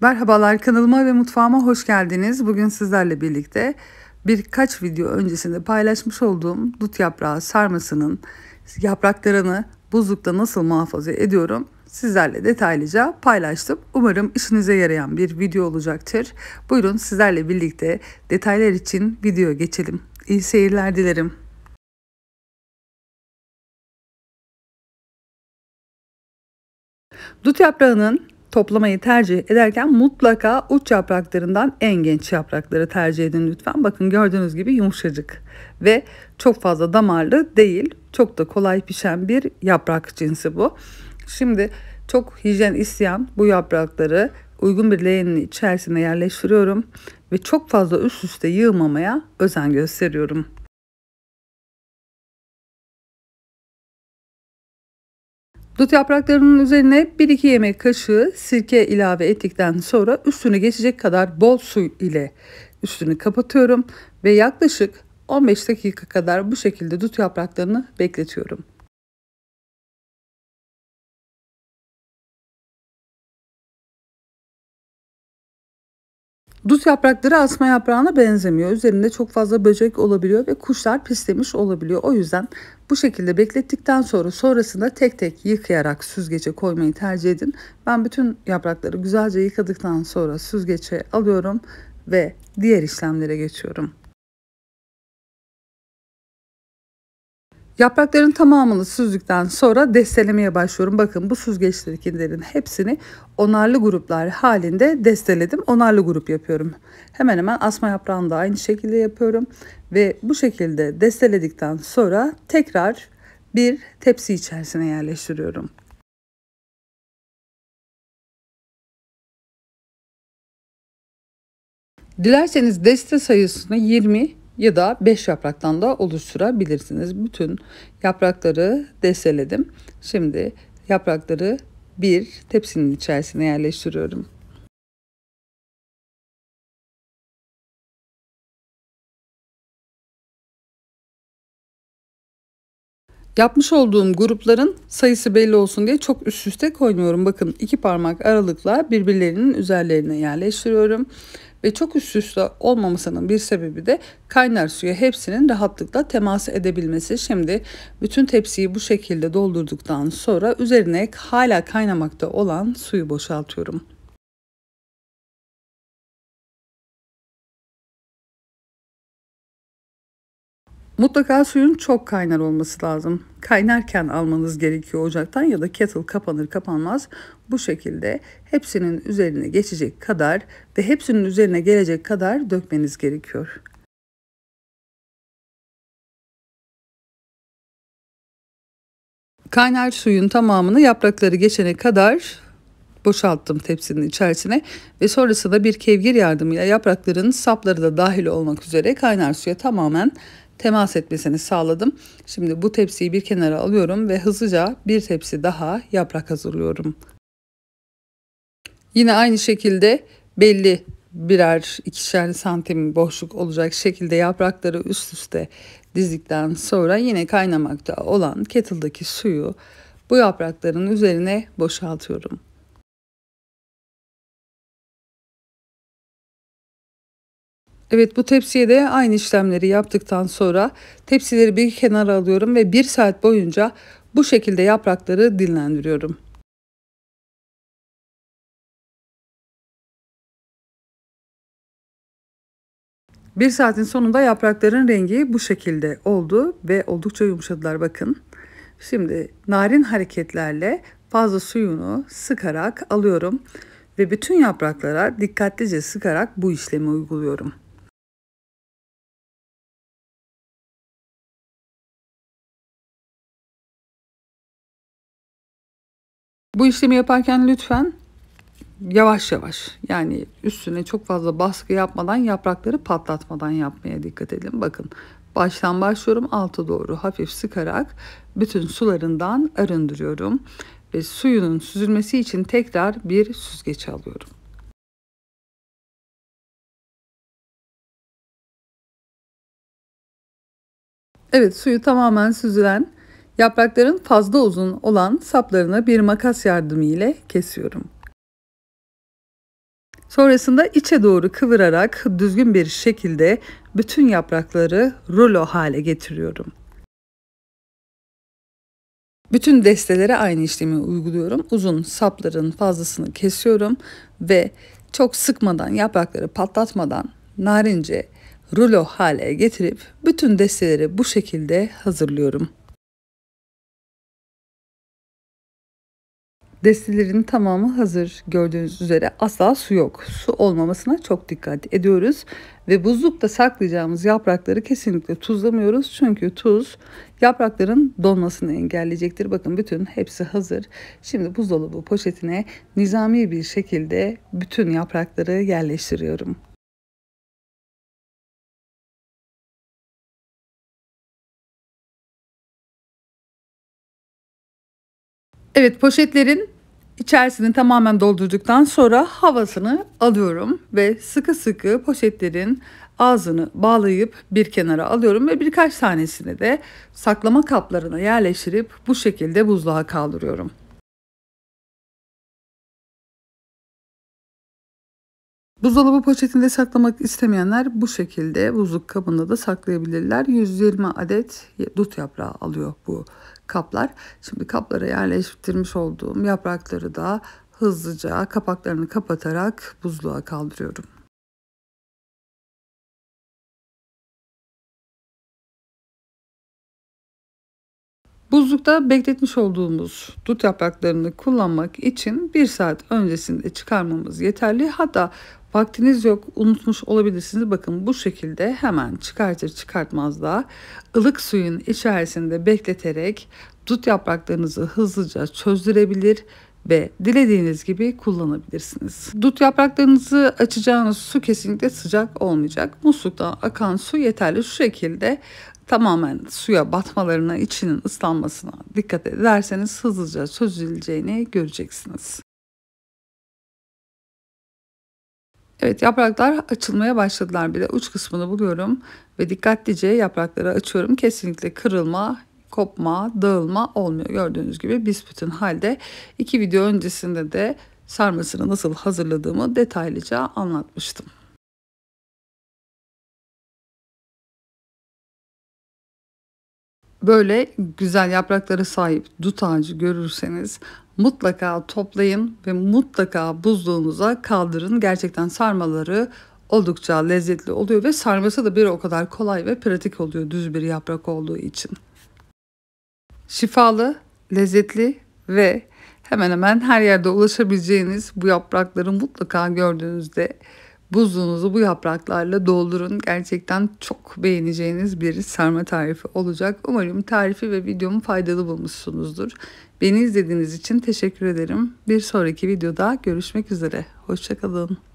Merhabalar kanalıma ve mutfağıma hoş geldiniz. Bugün sizlerle birlikte birkaç video öncesinde paylaşmış olduğum dut yaprağı sarmasının yapraklarını buzlukta nasıl muhafaza ediyorum sizlerle detaylıca paylaştım. Umarım işinize yarayan bir video olacaktır. Buyurun sizlerle birlikte detaylar için video geçelim. İyi seyirler dilerim. Dut yaprağının toplamayı tercih ederken mutlaka uç yapraklarından en genç yaprakları tercih edin lütfen. Bakın gördüğünüz gibi yumuşacık ve çok fazla damarlı değil. Çok da kolay pişen bir yaprak cinsi bu. Şimdi çok hijyen isteyen bu yaprakları uygun bir leğenin içerisine yerleştiriyorum ve çok fazla üst üste yığmamaya özen gösteriyorum. Dut yapraklarının üzerine 1-2 yemek kaşığı sirke ilave ettikten sonra üstünü geçecek kadar bol su ile üstünü kapatıyorum ve yaklaşık 15 dakika kadar bu şekilde dut yapraklarını bekletiyorum. Dut yaprakları asma yaprağına benzemiyor. Üzerinde çok fazla böcek olabiliyor ve kuşlar pislemiş olabiliyor. O yüzden bu şekilde beklettikten sonra sonrasında tek tek yıkayarak süzgece koymayı tercih edin. Ben bütün yaprakları güzelce yıkadıktan sonra süzgece alıyorum ve diğer işlemlere geçiyorum. Yaprakların tamamını süzdükten sonra destelemeye başlıyorum. Bakın bu süzgeçtekilerin hepsini onarlı gruplar halinde desteledim. Onarlı grup yapıyorum. Hemen hemen asma yaprağını da aynı şekilde yapıyorum. Ve bu şekilde desteledikten sonra tekrar bir tepsi içerisine yerleştiriyorum. Dilerseniz deste sayısını 20 ya da 5 yapraktan da oluşturabilirsiniz. Bütün yaprakları deseledim. Şimdi yaprakları bir tepsinin içerisine yerleştiriyorum. Yapmış olduğum grupların sayısı belli olsun diye çok üst üste koymuyorum. Bakın iki parmak aralıkla birbirlerinin üzerlerine yerleştiriyorum ve çok üst üste olmamasının bir sebebi de kaynar suya hepsinin rahatlıkla temas edebilmesi. Şimdi bütün tepsiyi bu şekilde doldurduktan sonra üzerine hala kaynamakta olan suyu boşaltıyorum. Mutlaka suyun çok kaynar olması lazım. Kaynarken almanız gerekiyor ocaktan ya da kettle kapanır kapanmaz bu şekilde hepsinin üzerine geçecek kadar ve hepsinin üzerine gelecek kadar dökmeniz gerekiyor. Kaynar suyun tamamını yaprakları geçene kadar boşalttım tepsinin içerisine ve sonrasında bir kevgir yardımıyla yaprakların sapları da dahil olmak üzere kaynar suya tamamen temas etmesini sağladım. Şimdi bu tepsiyi bir kenara alıyorum ve hızlıca bir tepsi daha yaprak hazırlıyorum. Yine aynı şekilde belli birer ikişer santim boşluk olacak şekilde yaprakları üst üste dizdikten sonra yine kaynamakta olan kettle'daki suyu bu yaprakların üzerine boşaltıyorum. Evet bu tepsiye de aynı işlemleri yaptıktan sonra tepsileri bir kenara alıyorum ve bir saat boyunca bu şekilde yaprakları dinlendiriyorum. Bir saatin sonunda yaprakların rengi bu şekilde oldu ve oldukça yumuşadılar bakın. Şimdi narin hareketlerle fazla suyunu sıkarak alıyorum ve bütün yapraklara dikkatlice sıkarak bu işlemi uyguluyorum. Bu işlemi yaparken lütfen yavaş yavaş yani üstüne çok fazla baskı yapmadan yaprakları patlatmadan yapmaya dikkat edin. Bakın baştan başlıyorum alta doğru hafif sıkarak bütün sularından arındırıyorum ve suyunun süzülmesi için tekrar bir süzgeç alıyorum. Evet suyu tamamen süzülen Yaprakların fazla uzun olan saplarını bir makas yardımı ile kesiyorum. Sonrasında içe doğru kıvırarak düzgün bir şekilde bütün yaprakları rulo hale getiriyorum. Bütün destelere aynı işlemi uyguluyorum. Uzun sapların fazlasını kesiyorum ve çok sıkmadan, yaprakları patlatmadan narince rulo hale getirip bütün desteleri bu şekilde hazırlıyorum. Destelerin tamamı hazır. Gördüğünüz üzere asla su yok. Su olmamasına çok dikkat ediyoruz. Ve buzlukta saklayacağımız yaprakları kesinlikle tuzlamıyoruz. Çünkü tuz yaprakların donmasını engelleyecektir. Bakın bütün hepsi hazır. Şimdi buzdolabı poşetine nizami bir şekilde bütün yaprakları yerleştiriyorum. Evet poşetlerin İçerisini tamamen doldurduktan sonra havasını alıyorum ve sıkı sıkı poşetlerin ağzını bağlayıp bir kenara alıyorum ve birkaç tanesini de saklama kaplarına yerleştirip bu şekilde buzluğa kaldırıyorum. Buzdolabı poşetinde saklamak istemeyenler bu şekilde buzluk kabında da saklayabilirler. 120 adet dut yaprağı alıyor bu kaplar. Şimdi kaplara yerleştirmiş olduğum yaprakları da hızlıca kapaklarını kapatarak buzluğa kaldırıyorum. Buzlukta bekletmiş olduğumuz dut yapraklarını kullanmak için 1 saat öncesinde çıkarmamız yeterli. Hatta Vaktiniz yok unutmuş olabilirsiniz. Bakın bu şekilde hemen çıkartır çıkartmaz da ılık suyun içerisinde bekleterek dut yapraklarınızı hızlıca çözdürebilir ve dilediğiniz gibi kullanabilirsiniz. Dut yapraklarınızı açacağınız su kesinlikle sıcak olmayacak. Musluktan akan su yeterli. Şu şekilde tamamen suya batmalarına, içinin ıslanmasına dikkat ederseniz hızlıca çözüleceğini göreceksiniz. Evet yapraklar açılmaya başladılar bile. Uç kısmını buluyorum ve dikkatlice yaprakları açıyorum. Kesinlikle kırılma, kopma, dağılma olmuyor. Gördüğünüz gibi biz bütün halde iki video öncesinde de sarmasını nasıl hazırladığımı detaylıca anlatmıştım. Böyle güzel yapraklara sahip dut ağacı görürseniz mutlaka toplayın ve mutlaka buzluğunuza kaldırın. Gerçekten sarmaları oldukça lezzetli oluyor ve sarması da bir o kadar kolay ve pratik oluyor düz bir yaprak olduğu için. Şifalı, lezzetli ve hemen hemen her yerde ulaşabileceğiniz bu yaprakları mutlaka gördüğünüzde buzluğunuzu bu yapraklarla doldurun. Gerçekten çok beğeneceğiniz bir sarma tarifi olacak. Umarım tarifi ve videomu faydalı bulmuşsunuzdur. Beni izlediğiniz için teşekkür ederim. Bir sonraki videoda görüşmek üzere. Hoşçakalın.